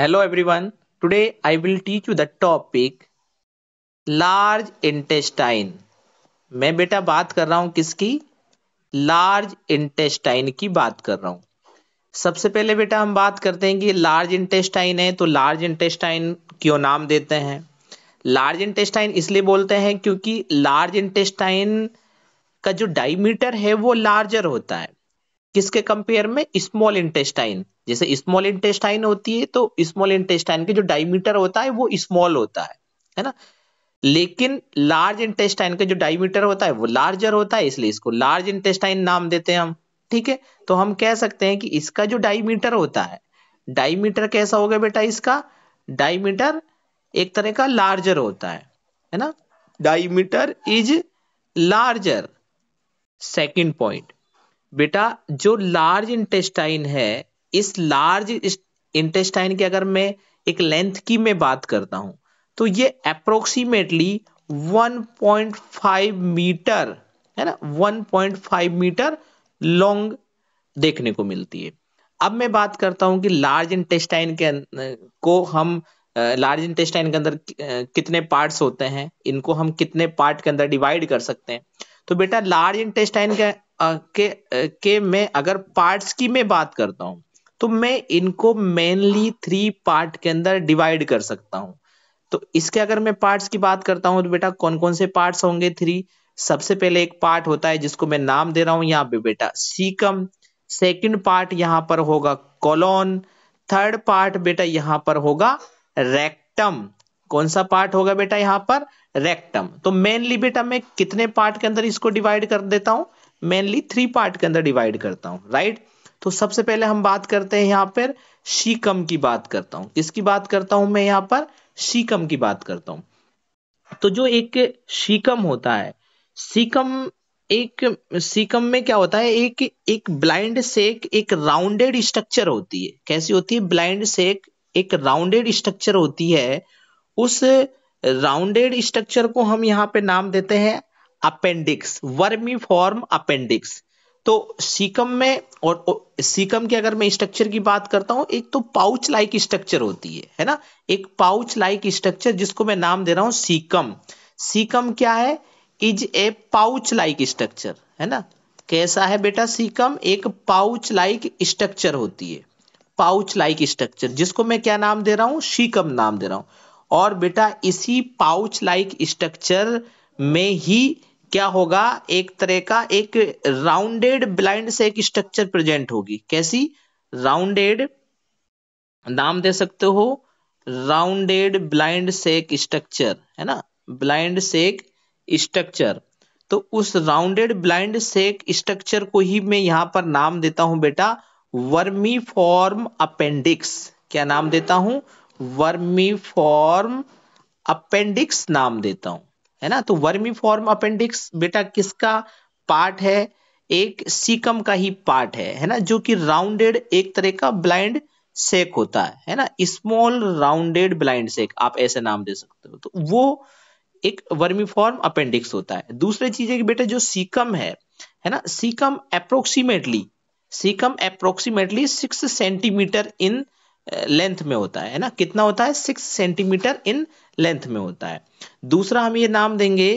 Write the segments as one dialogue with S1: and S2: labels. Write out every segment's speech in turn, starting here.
S1: Hello everyone. Today I will teach you the topic large intestine. मैं बेटा बात कर रहा हूँ किसकी लार्ज इंटेस्टाइन की बात कर रहा हूँ सबसे पहले बेटा हम बात करते हैं कि लार्ज इंटेस्टाइन है तो लार्ज इंटेस्टाइन क्यों नाम देते हैं लार्ज इंटेस्टाइन इसलिए बोलते हैं क्योंकि लार्ज इंटेस्टाइन का जो डायमीटर है वो लार्जर होता है किसके कंपेयर में स्मॉल इंटेस्टाइन जैसे स्मॉल इंटेस्टाइन होती है तो स्मॉल इंटेस्टाइन के जो डायमीटर होता है वो स्मॉल होता है है ना लेकिन लार्ज इंटेस्टाइन का जो डायमीटर होता है वो लार्जर होता है इसलिए इसको लार्ज इंटेस्टाइन नाम देते हैं हम ठीक है तो हम कह सकते हैं कि इसका जो डायमीटर होता है डायमीटर कैसा हो गया बेटा इसका डायमीटर एक तरह का लार्जर होता है है ना diameter is larger second point बेटा जो लार्ज इंटेस्टाइन है इस लार्ज इंटेस्टाइन की अगर मैं एक लेंथ की मैं बात करता हूं तो ये अप्रोक्सीमेटली 1.5 मीटर है ना 1.5 मीटर लॉन्ग देखने को मिलती है अब मैं बात करता हूं कि लार्ज इंटेस्टाइन के अं-, को हम लार्ज इंटेस्टाइन के अंदर कितने पार्ट्स होते हैं इनको हम कितने पार्ट के अंदर डिवाइड कर सकते हैं तो बेटा लार्ज इंटेस्टाइन के के के मैं अगर पार्ट्स की मैं बात करता हूँ तो मैं इनको मेनली थ्री पार्ट के अंदर डिवाइड कर सकता हूँ तो इसके अगर मैं पार्ट्स की बात करता हूँ तो बेटा कौन कौन से पार्ट्स होंगे थ्री सबसे पहले एक पार्ट होता है जिसको मैं नाम दे रहा हूँ यहाँ पे बेटा सीकम सेकंड पार्ट यहाँ पर होगा कॉलोन थर्ड पार्ट बेटा यहाँ पर होगा रेक्टम कौन सा पार्ट होगा बेटा यहाँ पर रेक्टम तो मेनली बेटा मैं कितने पार्ट के अंदर इसको डिवाइड कर देता हूं मेनली थ्री पार्ट के अंदर डिवाइड करता हूं राइट तो सबसे पहले हम बात करते हैं यहां पर शीकम की बात करता हूं किसकी बात करता हूं मैं यहाँ पर शीकम की बात करता हूं तो जो एक शीकम होता है सीकम एक सीकम में क्या होता है एक एक ब्लाइंड सेक एक राउंडेड स्ट्रक्चर होती है कैसी होती है ब्लाइंड सेक एक राउंडेड स्ट्रक्चर होती है उस राउंडेड स्ट्रक्चर को हम यहाँ पे नाम देते हैं अपेंडिक्स वर्मी फॉर्म अपेंडिक्स तो सीकम में और, सीकम के अगर मैं स्ट्रक्चर की बात करता हूं एक तो पाउच लाइक स्ट्रक्चर होती है है ना एक पाउच लाइक स्ट्रक्चर जिसको मैं नाम दे रहा हूं सीकम सीकम क्या है is a pouch like structure है ना कैसा है बेटा सीकम एक पाउच लाइक स्ट्रक्चर होती है पाउच लाइक स्ट्रक्चर जिसको मैं क्या नाम दे रहा हूँ सीकम नाम दे रहा हूं और बेटा इसी पाउच लाइक स्ट्रक्चर में ही क्या होगा एक तरह का एक राउंडेड ब्लाइंड से एक स्ट्रक्चर प्रेजेंट होगी कैसी राउंडेड नाम दे सकते हो राउंडेड ब्लाइंड सेक स्ट्रक्चर है ना ब्लाइंड सेक स्ट्रक्चर तो उस राउंडेड ब्लाइंड सेक स्ट्रक्चर को ही मैं यहां पर नाम देता हूं बेटा वर्मी फॉर्म अपेंडिक्स क्या नाम देता हूं वर्मी फॉर्म अपेंडिक्स नाम देता हूं है ना तो वर्मी फॉर्म अपेंडिक्स बेटा किसका पार्ट है एक सीकम का ही पार्ट है है ना जो कि राउंडेड एक तरह का ब्लाइंड सेक होता है है ना स्मॉल राउंडेड ब्लाइंड सेक आप ऐसे नाम दे सकते हो तो वो एक वर्मी फॉर्म अपेंडिक्स होता है दूसरी चीज है कि बेटा जो सीकम है है ना caecum approximately caecum approximately six centimetre in length में होता है ना कितना होता है सिक्स सेंटीमीटर इन लेंथ में होता है दूसरा हम ये नाम देंगे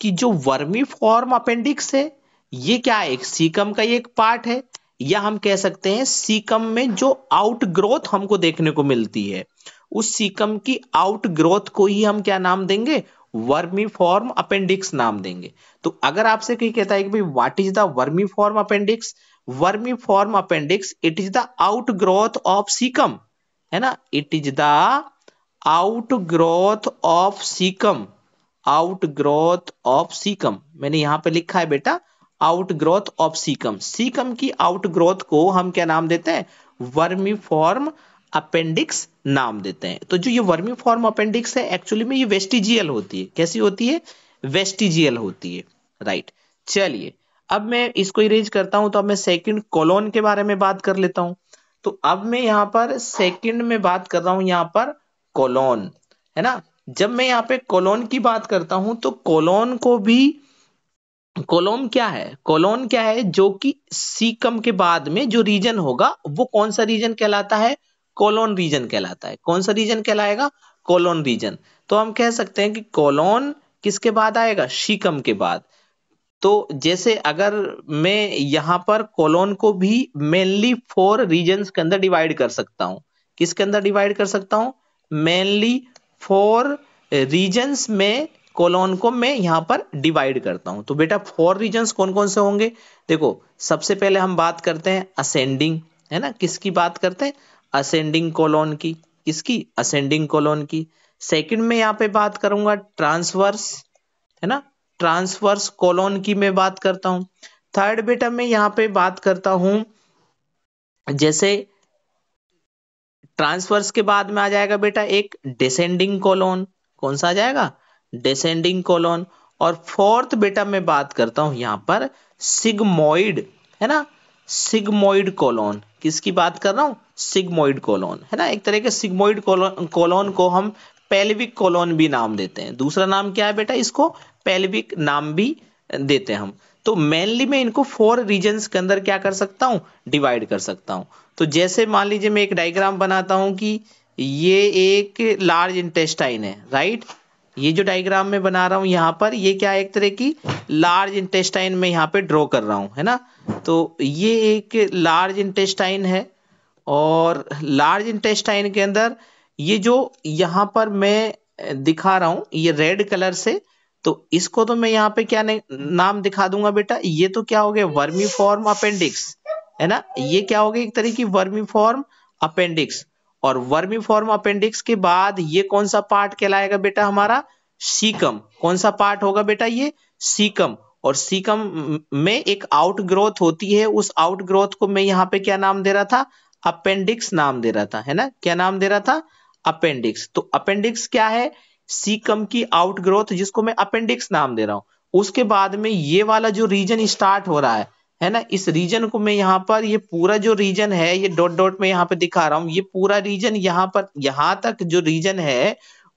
S1: कि जो वर्मी फॉर्म अपेंडिक्स है ये क्या है एक सीकम का एक पार्ट है या हम कह सकते हैं सीकम में जो आउट ग्रोथ हमको देखने को मिलती है उस सीकम की आउट ग्रोथ को ही हम क्या नाम देंगे वर्मी फॉर्म अपेंडिक्स नाम देंगे तो अगर आपसे कोई कहता है कि भाई what is the vermiform appendix vermiform appendix it is the growth of caecum है ना it is the growth of caecum growth of caecum मैंने यहां पे लिखा है बेटा ग्रोथ ऑफ सीकम सीकम की ग्रोथ को हम क्या नाम देते हैं वर्मी फॉर्म अपेंडिक्स नाम देते हैं तो जो ये वर्मी फॉर्म अपेंडिक्स है एक्चुअली में ये वेस्टिजियल होती है कैसी होती है वेस्टिजियल होती है राइट चलिए अब मैं इसको इरेज करता हूं तो अब मैं सेकंड कॉलोन के बारे में बात कर लेता हूं तो अब मैं यहाँ पर सेकंड में बात कर रहा हूं यहाँ पर कॉलोन है ना जब मैं यहाँ पे कॉलोन की बात करता हूं तो कॉलोन को भी कॉलोन क्या है कॉलोन क्या है जो कि सीकम के बाद में जो रीजन होगा वो कौन सा रीजन कहलाता है कॉलोन रीजन कहलाता है कौन सा रीजन कहलाएगा कॉलोन रीजन तो हम कह सकते हैं कि कॉलोन किसके बाद आएगा शीकम के बाद तो जैसे अगर मैं यहाँ पर कॉलोन को भी मेनली फोर रीजन के अंदर डिवाइड कर सकता हूं किसके अंदर डिवाइड कर सकता हूं मेनली फोर रीजन में कॉलोन को मैं यहाँ पर डिवाइड करता हूं तो बेटा फोर रीजन कौन कौन से होंगे देखो सबसे पहले हम बात करते हैं असेंडिंग है ना किसकी बात करते हैं असेंडिंग कॉलोन की किसकी असेंडिंग कॉलोन की सेकंड में यहाँ पे बात करूंगा ट्रांसवर्स है ना ट्रांसवर्स कॉलोन की मैं बात करता हूं थर्ड बेटा मैं यहाँ पे बात करता हूं जैसे ट्रांसवर्स के बाद में आ जाएगा बेटा एक डिसेंडिंग कॉलोन कौन सा आ जाएगा डिसेंडिंग कॉलोन और फोर्थ बेटा मैं बात करता हूं यहाँ पर सिग्मोइड है ना सिग्मोइड कॉलोन किसकी बात कर रहा हूं सिग्मोइड कॉलोन है ना एक तरह के सिग्मोइड कॉलोन को हम पेल्विक कॉलोन भी नाम देते हैं दूसरा नाम क्या है बेटा इसको पेल्विक नाम भी देते हैं हम तो मेनली मैं इनको फोर रीजन के अंदर क्या कर सकता हूँ डिवाइड कर सकता हूँ तो जैसे मान लीजिए मैं एक डायग्राम बनाता हूँ कि ये एक लार्ज इंटेस्टाइन है राइट ये जो डायग्राम में बना रहा हूँ यहाँ पर ये क्या एक तरह की लार्ज इंटेस्टाइन में यहाँ पे ड्रॉ कर रहा हूँ है ना तो ये एक लार्ज इंटेस्टाइन है और लार्ज इंटेस्टाइन के अंदर ये जो यहाँ पर मैं दिखा रहा हूँ ये रेड कलर से तो इसको तो मैं यहाँ पे क्या नाम दिखा दूंगा बेटा ये तो क्या हो गया वर्मी फॉर्म अपेंडिक्स है ना ये क्या हो गया एक तरह की वर्मी फॉर्म अपेंडिक्स और वर्मी फॉर्म अपेंडिक्स के बाद ये कौन सा पार्ट कहलाएगा बेटा हमारा सीकम कौन सा पार्ट होगा बेटा ये सीकम और सीकम में एक आउट ग्रोथ होती है उस आउट ग्रोथ को मैं यहाँ पे क्या नाम दे रहा था अपेंडिक्स नाम दे रहा था है ना क्या नाम दे रहा था अपेंडिक्स तो अपेंडिक्स क्या है सीकम की आउटग्रोथ जिसको मैं अपेंडिक्स नाम दे रहा हूं उसके बाद में ये वाला जो रीजन स्टार्ट हो रहा है है ना इस रीजन को मैं यहाँ पर ये पूरा जो रीजन है ये डॉट डॉट में यहाँ पर दिखा रहा हूं ये पूरा रीजन यहाँ पर यहाँ तक जो रीजन है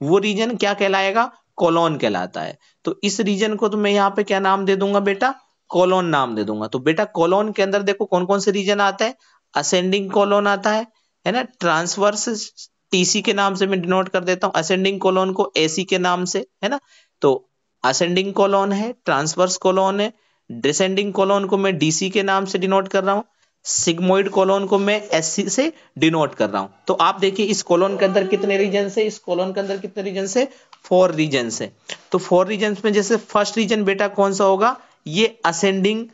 S1: वो रीजन क्या कहलाएगा कोलोन कहलाता है तो इस रीजन को तो मैं यहाँ पे क्या नाम दे दूंगा बेटा कोलोन नाम दे दूंगा तो बेटा कोलोन के अंदर देखो कौन कौन से रीजन आता है असेंडिंग कोलोन आता है है ना ट्रांसवर्स टीसी के नाम से मैं डिनोट कर देता हूं असेंडिंग कोलोन को एसी के नाम से है ना तो असेंडिंग कोलोन है ट्रांसवर्स कोलोन है डिसेंडिंग कोलोन को मैं डीसी के नाम से डिनोट कर रहा हूं सिग्मोइड कोलोन को मैं एससी से डिनोट कर रहा हूं तो आप देखिए इस कोलोन के अंदर कितने रीजन है इस कोलोन के अंदर कितने रीजन है फोर रीजन है तो फोर रीजन में जैसे फर्स्ट रीजन बेटा कौन सा होगा ये असेंडिंग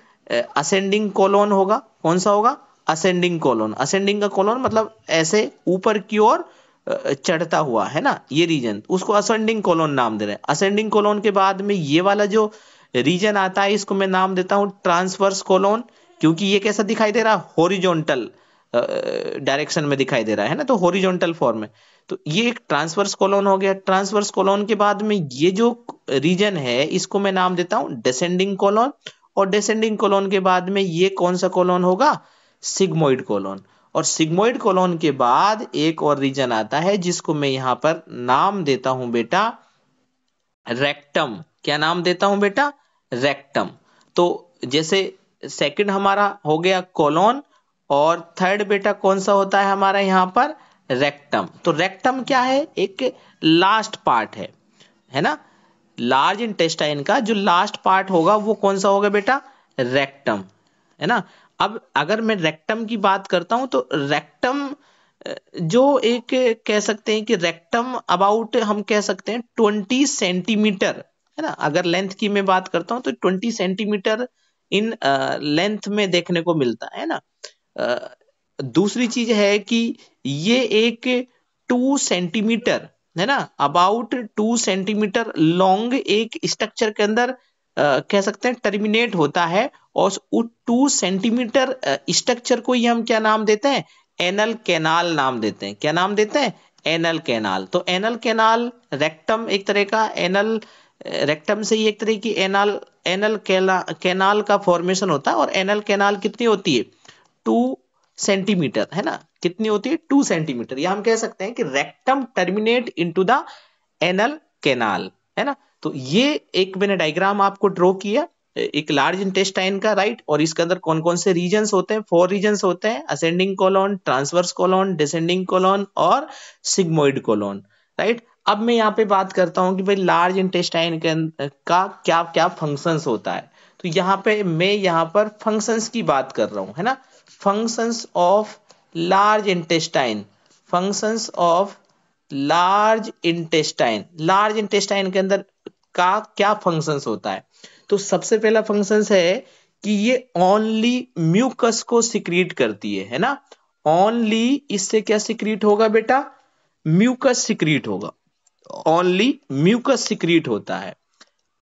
S1: असेंडिंग कोलोन होगा कौन सा होगा असेंडिंग कोलोन असेंडिंग का कोलोन मतलब ऐसे ऊपर की ओर चढ़ता हुआ है ना ये रीजन उसको असेंडिंग कॉलोन नाम दे रहे हैं असेंडिंग कॉलोन के बाद में ये वाला जो रीजन आता है इसको मैं नाम देता हूं ट्रांसवर्स कोलोन क्योंकि ये कैसा दिखाई दे रहा है होरिजोनटल डायरेक्शन में दिखाई दे रहा है ना तो होरिजोनटल फॉर्म में तो ये एक ट्रांसवर्स कॉलोन हो गया ट्रांसवर्स कॉलोन के बाद में ये जो रीजन है इसको मैं नाम देता हूँ डिसेंडिंग कॉलोन और डिसेंडिंग कॉलोन के बाद में ये कौन सा कॉलोन होगा सिग्मोइड कोलोन और सिग्मोइड कोलोन के बाद एक और रीजन आता है जिसको मैं यहां पर नाम देता हूं बेटा रेक्टम क्या नाम देता हूं बेटा रेक्टम तो जैसे सेकंड हमारा हो गया कोलोन और थर्ड बेटा कौन सा होता है हमारा यहां पर रेक्टम तो रेक्टम क्या है एक लास्ट पार्ट है है ना लार्ज इंटेस्टाइन का जो लास्ट पार्ट होगा वो कौन सा होगा बेटा रेक्टम है ना अब अगर मैं रेक्टम की बात करता हूँ तो रेक्टम जो एक कह सकते हैं कि रेक्टम अबाउट हम कह सकते हैं ट्वेंटी सेंटीमीटर है ना अगर लेंथ की मैं बात करता हूँ तो ट्वेंटी सेंटीमीटर इन लेंथ में देखने को मिलता है ना दूसरी चीज है कि ये एक टू सेंटीमीटर है ना अबाउट टू सेंटीमीटर लॉन्ग एक स्ट्रक्चर के अंदर कह सकते हैं टर्मिनेट होता है और टू सेंटीमीटर स्ट्रक्चर को ही हम क्या नाम देते हैं एनल कैनाल नाम देते हैं क्या नाम देते हैं एनल कैनाल तो एनल कैनाल रेक्टम एक तरह का एनल रेक्टम से ही एक तरह की एनाल एनल कैनाल का फॉर्मेशन होता है और एनल कैनाल कितनी होती है टू सेंटीमीटर है ना कितनी होती है टू सेंटीमीटर या हम कह सकते हैं कि rectum terminate into the anal canal है ना तो ये एक मैंने डायग्राम आपको ड्रॉ किया एक लार्ज इंटेस्टाइन का राइट और इसके अंदर कौन कौन से रीजन होते हैं फोर रीजन होते हैं ascending colon transverse colon descending colon और सिग्मोइड कोलोन राइट अब मैं यहाँ पे बात करता हूँ कि भाई लार्ज इंटेस्टाइन का क्या क्या फंक्शंस होता है तो यहाँ पे मैं यहाँ पर फंक्शंस की बात कर रहा हूँ है ना functions of large intestine functions of large intestine large intestine के अंदर का क्या फंक्शन होता है तो सबसे पहला फंक्शन है कि ये ओनली म्यूकस को सिक्रीट करती है है ना ओनली इससे क्या सिक्रीट होगा बेटा म्यूकस सिक्रीट होगा ओनली म्यूकस सिक्रीट होता है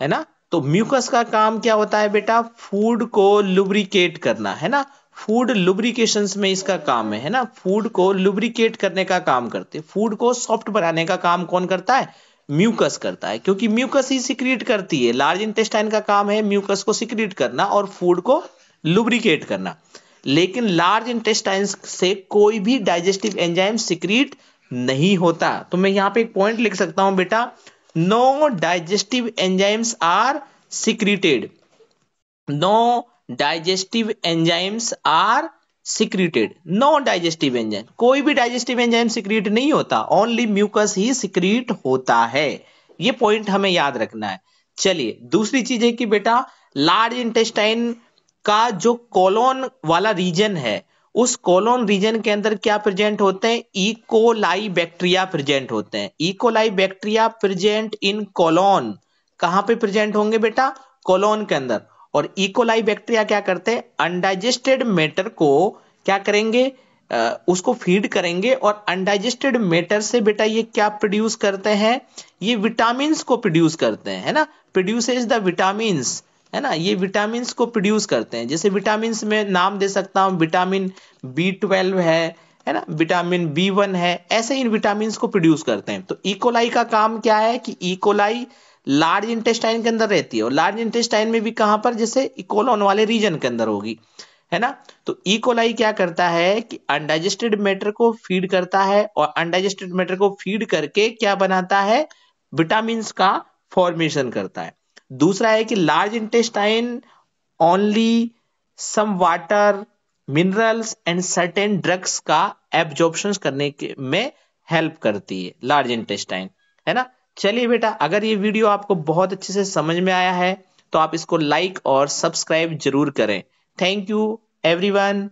S1: है ना तो म्यूकस का काम क्या होता है बेटा फूड को लुब्रिकेट करना है ना फूड लुब्रिकेशन में इसका काम है है ना फूड को लुब्रिकेट करने का काम करते फूड को सॉफ्ट बनाने का काम कौन करता है म्यूकस करता है क्योंकि म्यूकस ही सिक्रीट करती है लार्ज इंटेस्टाइन का काम है म्यूकस को सिक्रीट करना और फूड को लुब्रिकेट करना लेकिन लार्ज इंटेस्टाइन से कोई भी डाइजेस्टिव एंजाइम सिक्रीट नहीं होता तो मैं यहां पे एक पॉइंट लिख सकता हूं बेटा no digestive enzymes are secreted no digestive enzymes are secreted non digestive enzyme कोई भी डाइजेस्टिव एंजाइम सिक्रीट नहीं होता ओनली म्यूकस ही सिक्रीट होता है ये पॉइंट हमें याद रखना है चलिए दूसरी चीज है कि बेटा लार्ज इंटेस्टाइन का जो कॉलोन वाला रीजन है उस कॉलोन रीजन के अंदर क्या प्रेजेंट होते हैं इकोलाई बैक्टीरिया प्रेजेंट होते हैं E coli bacteria present in colon कहां पे प्रेजेंट होंगे बेटा कॉलोन के अंदर और इकोलाई e. बैक्टीरिया क्या करते हैं अनडाइजेस्टेड मैटर को क्या करेंगे उसको फीड करेंगे और अनडाइजेस्टेड मैटर से बेटा ये क्या प्रोड्यूस करते हैं ये विटामिन को प्रोड्यूस करते हैं है ना प्रोड्यूस इज द विटामिन है ना ये विटामिन को प्रोड्यूस करते हैं जैसे विटामिन में नाम दे सकता हूं विटामिन बी ट्वेल्व है है ना विटामिन बी वन है ऐसे इन विटामिन को प्रोड्यूस करते हैं तो इकोलाई e. का काम क्या है कि इकोलाई e. लार्ज इंटेस्टाइन के अंदर रहती है और लार्ज इंटेस्टाइन में भी कहां पर जैसे इकोलॉन वाले रीजन के अंदर होगी है ना तो इकोलाई क्या करता है कि अनडाइजेस्टेड मैटर को फीड करता है और अनडाइजेस्टेड मैटर को फीड करके क्या बनाता है विटामिन का फॉर्मेशन करता है दूसरा है कि large intestine only some water minerals and certain drugs का एब्जॉर्प्शन करने के में हेल्प करती है लार्ज इंटेस्टाइन है ना चलिए बेटा अगर ये वीडियो आपको बहुत अच्छे से समझ में आया है तो आप इसको लाइक और सब्सक्राइब जरूर करें थैंक यू एवरीवन